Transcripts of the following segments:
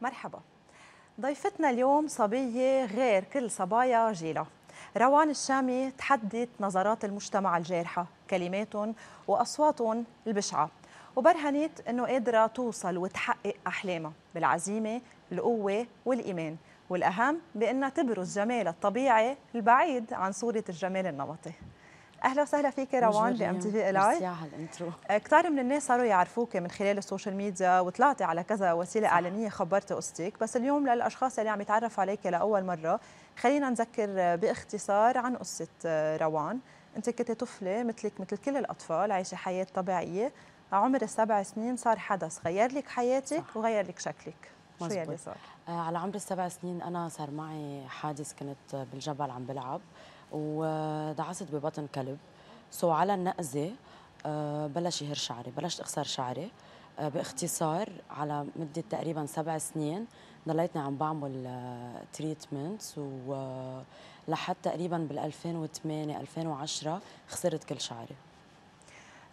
مرحبا ضيفتنا اليوم صبية غير كل صبايا جيلها روان الشامي تحدت نظرات المجتمع الجارحة كلماتهم وأصواتهم البشعة وبرهنت أنه قادرة توصل وتحقق أحلامها بالعزيمة القوة والإيمان والأهم بأنها تبرز جمالها الطبيعي البعيد عن صورة الجمال النمطي اهلا وسهلا فيك روان بام تي في الاي آه، كثير من الناس صاروا يعرفوك من خلال السوشيال ميديا وطلعتي على كذا وسيله صح. اعلاميه خبرت قصتك بس اليوم للاشخاص اللي عم يتعرفوا عليك لاول مره خلينا نذكر باختصار عن قصه آه، روان انت كنت طفله مثلك مثل كل الاطفال عايشه حياه طبيعيه عمر السبع سنين صار حدث غير لك حياتك صح. وغير لك شكلك مزبوط. شو يعني صار؟ آه، على عمر السبع سنين انا صار معي حادث كنت بالجبل عم بلعب ودعست ببطن كلب سو على النقزة آه، بلش يهر شعري بلشت اخسر شعري آه، باختصار على مدة تقريبا سبع سنين ضليتني عم بعمل تريتمنت آه، ولحد تقريبا بال 2008 2010 خسرت كل شعري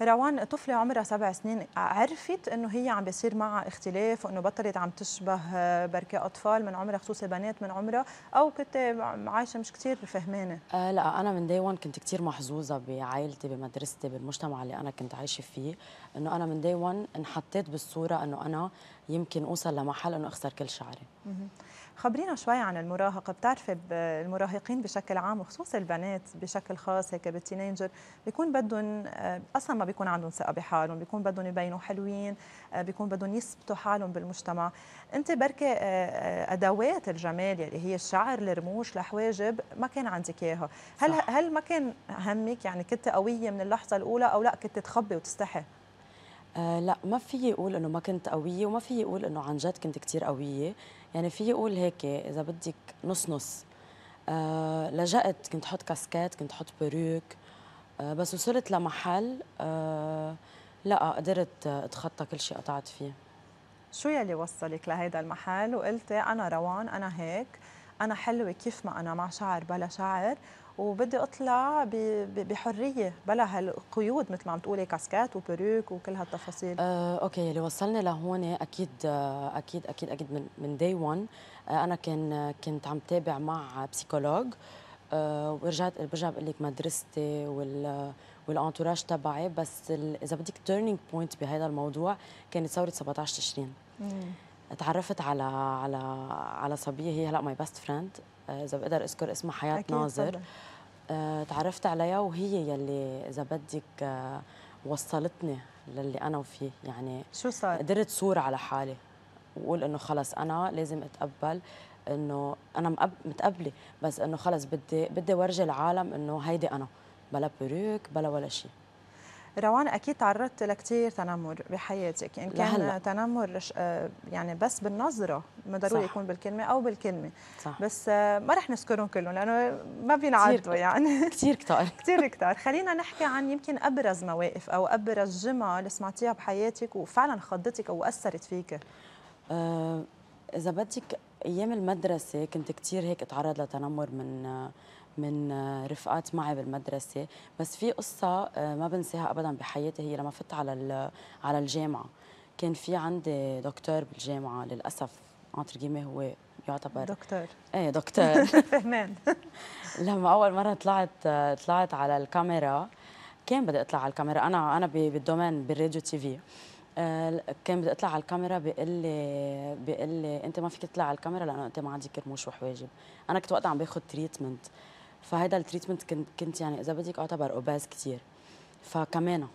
روان طفله عمرها سبع سنين عرفت انه هي عم بيصير معها اختلاف وانه بطلت عم تشبه بركي اطفال من عمرها خصوصي بنات من عمرها او كنت عايشه مش كثير فهمانه آه لا انا من داي كنت كثير محظوظه بعائلتي بمدرستي بالمجتمع اللي انا كنت عايشه فيه انه انا من داي انحطيت بالصوره انه انا يمكن اوصل لمحل انه اخسر كل شعري خبرينا شوي عن المراهقه بتعرفي المراهقين بشكل عام وخصوص البنات بشكل خاص هيك بالتينيجر بيكون بدهم آه، اصلا ما بيكون عندهم ثقه بحالهم بيكون بدهم يبينوا حلوين آه، بيكون بدهم يثبتوا حالهم بالمجتمع انت بركي آه، ادوات الجمال يلي هي الشعر الرموش الحواجب ما كان عندك اياها هل صح. هل ما كان همك يعني كنت قويه من اللحظه الاولى او لا كنت تخبي وتستحي آه لا ما فيي اقول انه ما كنت قويه وما فيي اقول انه عن جد كنت كثير قويه يعني فيي اقول هيك اذا بدك نص نص آه لجأت كنت حط كاسكات كنت حط بيروك آه بس وصلت لمحل آه لا قدرت اتخطى كل شيء قطعت فيه شو يلي وصلك لهيدا المحل وقلتي انا روان انا هيك انا حلوه كيف ما انا مع شعر بلا شعر وبدي اطلع بحريه بلا هالقيود مثل ما عم تقولي كاسكات وبروك وكل هالتفاصيل أه اوكي اللي وصلني لهون اكيد آه، اكيد اكيد اكيد من من داي آه، 1 انا كان كنت عم تابع مع بسيكولوج أه ورجعت برجع بقول لك مدرستي وال والانتوراج تبعي بس اذا بدك تيرنينج بوينت بهذا الموضوع كانت ثوره 17 تشرين تعرفت على على على صبيه هي هلا ماي بيست فريند آه، اذا بقدر اذكر اسمها حياه ناظر آه، تعرفت عليها وهي يلي اذا بدك آه، وصلتني للي انا فيه يعني شو صار؟ قدرت صور على حالي وقول انه خلص انا لازم اتقبل انه انا متقبله بس انه خلص بدي بدي ورجي العالم انه هيدي انا بلا بيروك بلا ولا شيء روان اكيد تعرضت لكثير تنمر بحياتك ان كان لهلا. تنمر آه، يعني بس بالنظره ما ضروري يكون بالكلمه او بالكلمه صح. بس آه، ما رح نذكرهم كلهم لانه ما بينعدوا يعني كثير كثار كثير كثار خلينا نحكي عن يمكن ابرز مواقف او ابرز جمل اللي سمعتيها بحياتك وفعلا خضتك او اثرت فيك أه اذا بدك ايام المدرسه كنت كثير هيك اتعرض لتنمر من آه، من آه، رفقات معي بالمدرسه بس في قصه آه، ما بنساها ابدا بحياتي هي لما فت على على الجامعه كان في عندي دكتور بالجامعه للاسف انتر جيمي هو يعتبر دكتور ايه دكتور فهمان لما اول مره طلعت آه، طلعت على الكاميرا كان بدي اطلع على الكاميرا انا انا بالدومين بالراديو تي في كان بدي اطلع على الكاميرا بيقول لي بيقول لي انت ما فيك تطلع على الكاميرا لانه انت ما عندك كرموش وحواجب انا كنت وقتها عم باخذ تريتمنت فهيدا التريتمنت كنت كنت يعني اذا بدك اعتبر اوباز كثير فكمان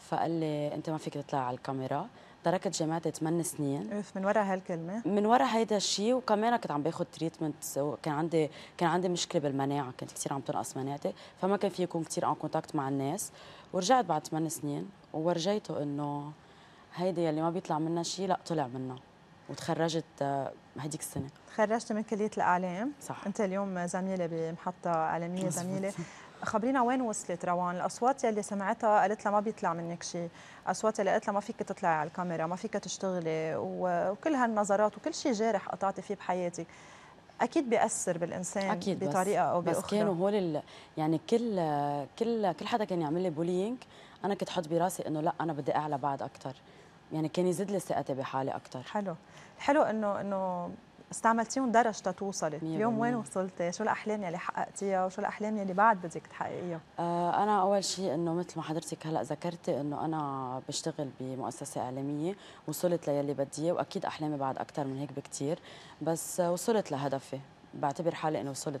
فقال لي انت ما فيك تطلع على الكاميرا تركت جامعتي 8 سنين اوف من ورا هالكلمه من ورا هيدا الشيء وكمان كنت عم باخذ تريتمنت وكان عندي كان عندي مشكله بالمناعه كنت كثير عم تنقص مناعتي فما كان في يكون كثير ان كونتاكت مع الناس ورجعت بعد 8 سنين ورجيته انه هيدي يلي ما بيطلع منها شيء لا طلع منها وتخرجت آه، هديك السنه تخرجت من كليه الاعلام صح انت اليوم زميله بمحطه اعلاميه زميله خبرينا وين وصلت روان الاصوات يلي سمعتها قالت لها ما بيطلع منك شيء اصوات يلي قالت لها ما فيك تطلعي على الكاميرا ما فيك تشتغلي وكل هالنظرات وكل شيء جارح قطعتي فيه بحياتك اكيد بياثر بالانسان أكيد بطريقه او باخرى بس كانوا هول ال... يعني كل كل كل حدا كان يعمل لي بولينج انا كنت حط براسي انه لا انا بدي اعلى بعد اكثر يعني كان يزيد لي ثقتي بحالي اكثر حلو حلو انه انه استعملتيهم درج توصلي اليوم وين وصلتي شو الاحلام يلي حققتيها وشو الاحلام يلي بعد بدك تحققيها آه انا اول شيء انه مثل ما حضرتك هلا ذكرتي انه انا بشتغل بمؤسسه اعلاميه وصلت للي بدي واكيد احلامي بعد اكثر من هيك بكثير بس وصلت لهدفي بعتبر حالي انه وصلت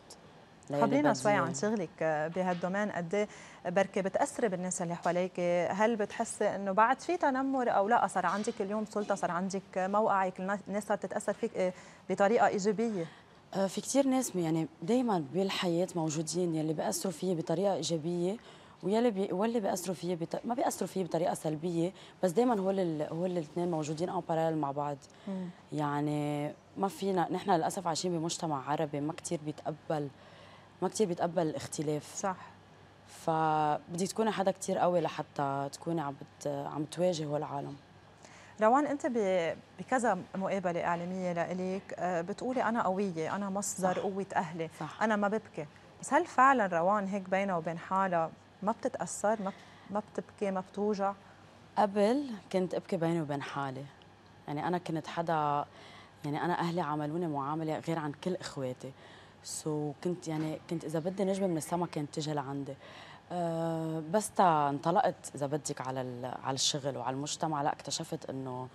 خبرينا شوي عن شغلك آه، بهالدومين قد ايه بركي بتاثري بالناس اللي حواليك هل بتحسي انه بعد في تنمر او لا صار عندك اليوم سلطه صار عندك موقعك الناس صارت تتاثر فيك آه، بطريقه ايجابيه آه، في كثير ناس يعني دائما بالحياه موجودين يلي بياثروا فيي بطريقه ايجابيه ويلي بي واللي بياثروا فيي بط... ما بياثروا فيي بطريقه سلبيه بس دائما هو ال... هو الاثنين موجودين او بارال مع بعض مم. يعني ما فينا نحن للاسف عايشين بمجتمع عربي ما كثير بيتقبل ما كثير بيتقبل الاختلاف صح فبدي تكوني حدا كثير قوي لحتى تكوني عم عم تواجه العالم روان انت بكذا مقابله اعلاميه لإلك آه، بتقولي انا قويه انا مصدر صح. قوه اهلي صح. انا ما ببكي بس هل فعلا روان هيك بينها وبين حالها ما بتتاثر ما ما بتبكي ما بتوجع قبل كنت ابكي بيني وبين حالي يعني انا كنت حدا يعني انا اهلي عاملوني معامله غير عن كل اخواتي سو كنت يعني كنت اذا بدي نجمه من السما كانت تجي لعندي أه، بس تا انطلقت اذا بدك على على الشغل وعلى المجتمع لا اكتشفت انه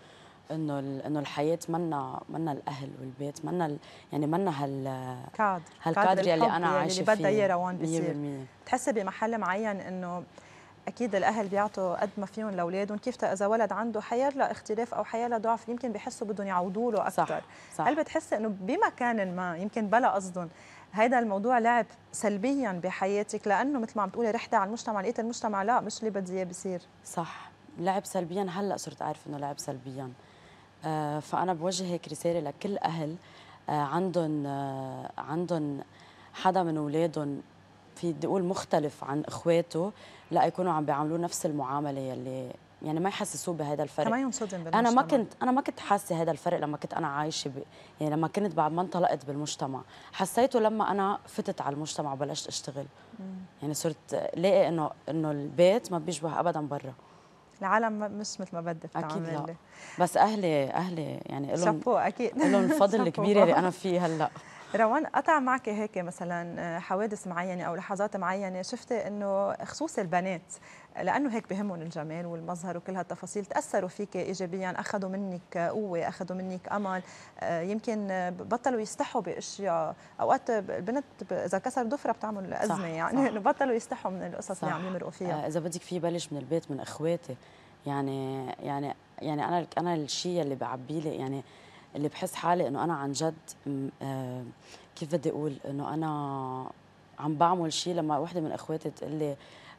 انه انه الحياه منا منا الاهل والبيت منا يعني منا هال كادر هالكادر يلي انا عايشه فيه اللي بدها اياه روان بيصير تحسي بمحل معين انه اكيد الاهل بيعطوا قد ما فيهم لاولادهم كيف اذا ولد عنده حياه اختلاف او حياه ضعف يمكن بحسوا بدهم يعوضوا له اكثر صح. صح. هل بتحسي انه بمكان ما يمكن بلا قصدهم هذا الموضوع لعب سلبيا بحياتك لانه مثل ما عم تقولي رحت على المجتمع لقيت المجتمع لا مش اللي بدي اياه بصير صح لعب سلبيا هلا صرت اعرف انه لعب سلبيا آه فانا بوجه هيك رساله لكل اهل آه عندهم آه عندهم حدا من اولادهم في بدي مختلف عن اخواته لا يكونوا عم بيعاملوه نفس المعامله يلي يعني ما يحسسوه بهذا الفرق ما ينصدم بالمجتمع انا ما كنت انا ما كنت حاسه هذا الفرق لما كنت انا عايشه يعني لما كنت بعد ما انطلقت بالمجتمع حسيته لما انا فتت على المجتمع وبلشت اشتغل مم. يعني صرت لاقي انه انه البيت ما بيشبه ابدا برا العالم مش مثل ما بدك اكيد لا بس اهلي اهلي يعني لهم اكيد لهم الفضل الكبير اللي انا فيه هلا روان قطع معك هيك مثلا آه، حوادث معينه او لحظات معينه شفتي انه خصوص البنات لانه هيك بهمهم الجمال والمظهر وكل هالتفاصيل تاثروا فيك ايجابيا اخذوا منك قوه اخذوا منك امل آه، يمكن بطلوا يستحوا باشياء اوقات البنت اذا كسر ضفره بتعمل ازمه يعني صح يعني انه بطلوا يستحوا من القصص اللي عم يمرقوا فيها آه، اذا بدك في بلش من البيت من اخواتي يعني يعني يعني انا انا الشيء اللي بعبي لي يعني اللي بحس حالي انه انا عن جد آه، كيف بدي اقول انه انا عم بعمل شيء لما وحده من اخواتي تقول لي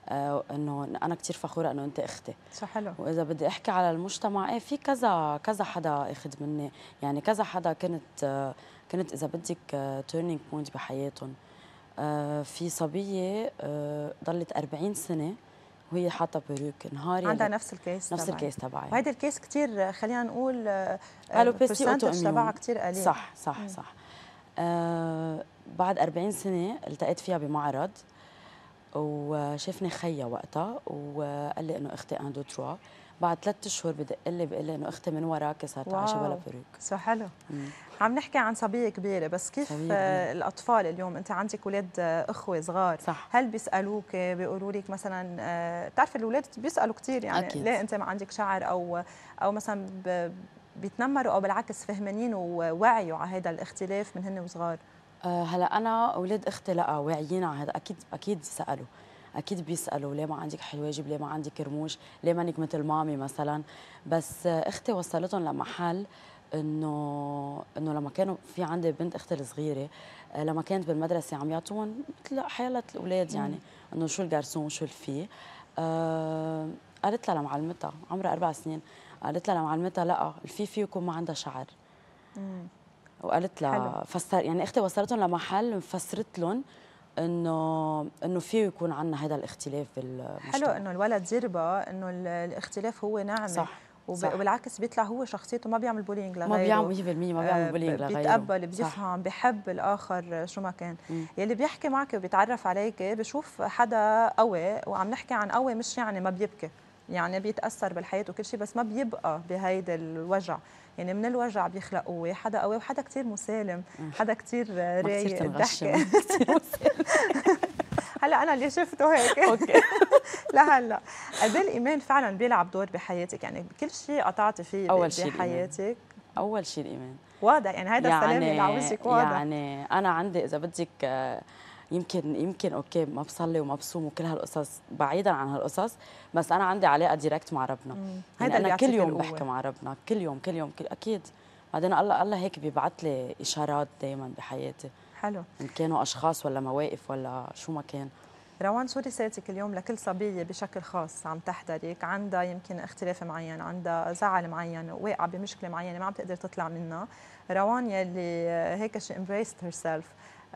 آه، انه انا كثير فخوره انه انت اختي صح حلو واذا بدي احكي على المجتمع ايه في كذا كذا حدا اخذ مني يعني كذا حدا كنت آه، كنت اذا بدك تيرنينج بوينت بحياتهم في صبيه ضلت 40 سنه وهي حاطه بيروك نهاري عندها يعني نفس الكيس نفس طبعاً. الكيس تبعي وهذا الكيس كثير خلينا نقول آه، الوبيسي اوتو تبعها كثير قليل صح صح مم. صح آه بعد 40 سنه التقيت فيها بمعرض وشافني خيا وقتها وقال لي انه اختي ان دو تروا بعد ثلاث اشهر بدق لي بقول لي انه اختي من وراكي صارت عايشه بلا بروك سو حلو مم. عم نحكي عن صبيه كبيره بس كيف صبيعي. آه، الاطفال اليوم انت عندك اولاد آه، اخوه صغار صح. هل بيسالوك آه، بيقولوا لك مثلا بتعرفي الاولاد بيسالوا كثير يعني أكيد. ليه انت ما عندك شعر او او مثلا بيتنمروا او بالعكس فهمانين ووعيوا على هذا الاختلاف من هن وصغار هلا انا اولاد اختي لا واعيين على هذا اكيد اكيد سالوا اكيد بيسالوا ليه ما عندك حواجب ليه ما عندك رموش ليه مانك مثل مامي مثلا بس اختي وصلتهم لمحل انه انه لما كانوا في عندي بنت اختي الصغيره آه، لما كانت بالمدرسه عم يعطون مثل حياه الاولاد يعني انه شو الجرسون شو الفي آه قالت لها لمعلمتها عمرها اربع سنين قالت لها لمعلمتها لا الفي في يكون ما عندها شعر مم. وقالت لها فسر يعني اختي وصلتهم لمحل فسرت لهم انه انه فيه يكون عندنا هذا الاختلاف بالمجتمع حلو انه الولد زربه انه الاختلاف هو نعمه صح وبالعكس بيطلع هو شخصيته ما بيعمل بولينج لغيره ما بيعمل 100% ما بيعمل آه، بولينج لغيره بيتقبل بيفهم بحب الاخر شو ما كان مم. يلي بيحكي معك وبيتعرف عليك بشوف حدا قوي وعم نحكي عن قوي مش يعني ما بيبكي يعني بيتاثر بالحياه وكل شيء بس ما بيبقى بهيدا الوجع يعني من الوجع بيخلق قوه حدا قوي وحدا كثير مسالم حدا كثير رايق الضحكه هلا انا اللي شفته هيك اوكي لهلا قد إيه الايمان فعلا بيلعب دور بحياتك يعني كل شيء قطعتي فيه اول شيء بحياتك اول شيء الايمان واضح يعني هذا يعني السلام اللي عاوزك واضح يعني انا عندي اذا بدك يمكن يمكن اوكي ما بصلي وما بصوم وكل هالقصص بعيدا عن هالقصص بس انا عندي علاقه دايركت مع ربنا يعني انا كل يوم القوة. بحكي مع ربنا كل يوم كل يوم كل اكيد بعدين الله الله هيك بيبعث لي اشارات دائما بحياتي حلو ان كانوا اشخاص ولا مواقف ولا شو ما كان روان شو رسالتك اليوم لكل صبية بشكل خاص عم تحضرك عندها يمكن اختلاف معين عندها زعل معين واقعة بمشكلة معينة ما عم تقدر تطلع منها روان يلي هيك شي embraced herself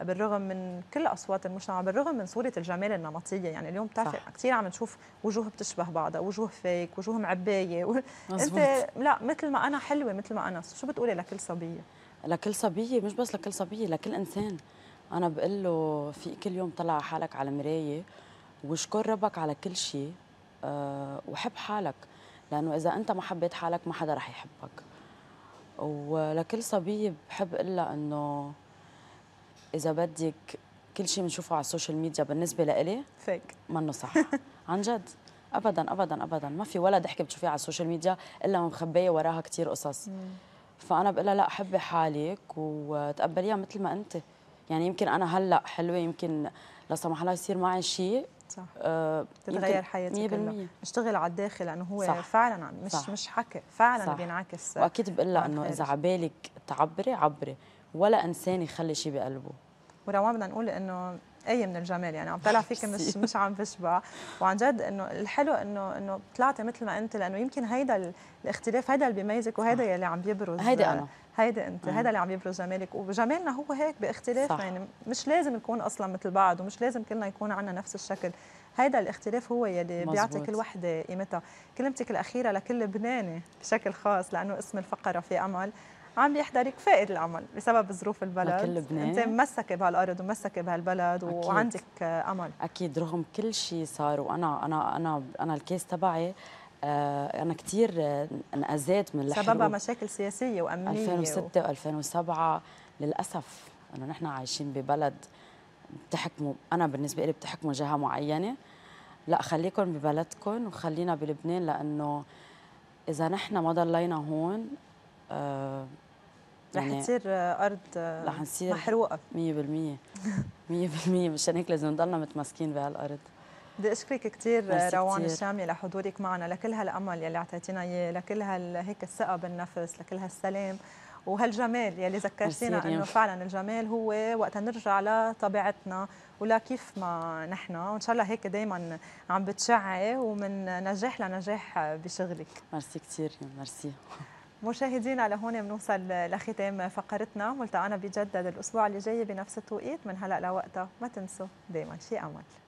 بالرغم من كل اصوات المجتمع بالرغم من صوره الجمال النمطيه يعني اليوم بتعرفي كثير عم نشوف وجوه بتشبه بعضها وجوه فيك وجوه معبايه و... انت لا مثل ما انا حلوه مثل ما انا شو بتقولي لكل صبيه لكل صبيه مش بس لكل صبيه لكل انسان انا بقول له في كل يوم طلع حالك على المرايه واشكر ربك على كل شيء أه وحب حالك لانه اذا انت ما حبيت حالك ما حدا رح يحبك ولكل صبيه بحب اقول لها انه اذا بدك كل شيء بنشوفه على السوشيال ميديا بالنسبه لإلي فيك منه صح عن جد ابدا ابدا ابدا ما في ولا ضحكه بتشوفيها على السوشيال ميديا الا مخبيه وراها كثير قصص فانا بقول لها لا حبي حالك وتقبليها مثل ما انت يعني يمكن انا هلا حلوه يمكن لا سمح الله يصير معي شيء صح آه تتغير حياتي 100% اشتغل على الداخل لانه هو صح. فعلا مش صح. مش حكي فعلا صح. بينعكس واكيد بقول لها انه اذا على بالك تعبري عبري ولا انسان يخلي شيء بقلبه وروان بدنا نقول انه اي من الجمال يعني عم طلع فيك مش مش عم بشبع وعن جد انه الحلو انه انه طلعتي مثل ما انت لانه يمكن هيدا الاختلاف هيدا اللي بيميزك وهيدا اللي عم بيبرز هيدا انا هيدا انت هيدا اللي عم يبرز جمالك وجمالنا هو هيك باختلاف صح. يعني مش لازم نكون اصلا مثل بعض ومش لازم كلنا يكون عندنا نفس الشكل هيدا الاختلاف هو يلي بيعطي كل وحده قيمتها كلمتك الاخيره لكل لبناني بشكل خاص لانه اسم الفقره في امل عم يحضرك فائد العمل بسبب ظروف البلد لبنان انت ممسكه بهالارض وممسكه بهالبلد وعندك امل اكيد رغم كل شيء صار وانا انا انا انا الكيس تبعي آه، انا كثير آه، انأذيت من الحروب سببها مشاكل سياسيه وامنيه 2006 و2007 للاسف انه نحن عايشين ببلد بتحكموا انا بالنسبه لي بتحكموا جهه معينه لا خليكم ببلدكم وخلينا بلبنان لانه اذا نحن ما ضلينا هون آه، رح يعني تصير آه، ارض آه، رح نصير محروقه 100% 100% مشان هيك لازم نضلنا متماسكين بهالارض بدي اشكرك كثير روان الشامي لحضورك معنا لكل هالامل يلي اعطيتينا اياه لكل هيك الثقه بالنفس لكل هالسلام وهالجمال يلي ذكرتينا انه فعلا الجمال هو وقت نرجع لطبيعتنا ولا كيف ما نحن وان شاء الله هيك دائما عم بتشعي ومن نجاح لنجاح بشغلك ميرسي كثير ميرسي مشاهدينا لهون بنوصل لختام فقرتنا ملتقانا بجدد الاسبوع اللي جاي بنفس التوقيت من هلا لوقتها ما تنسوا دائما شيء امل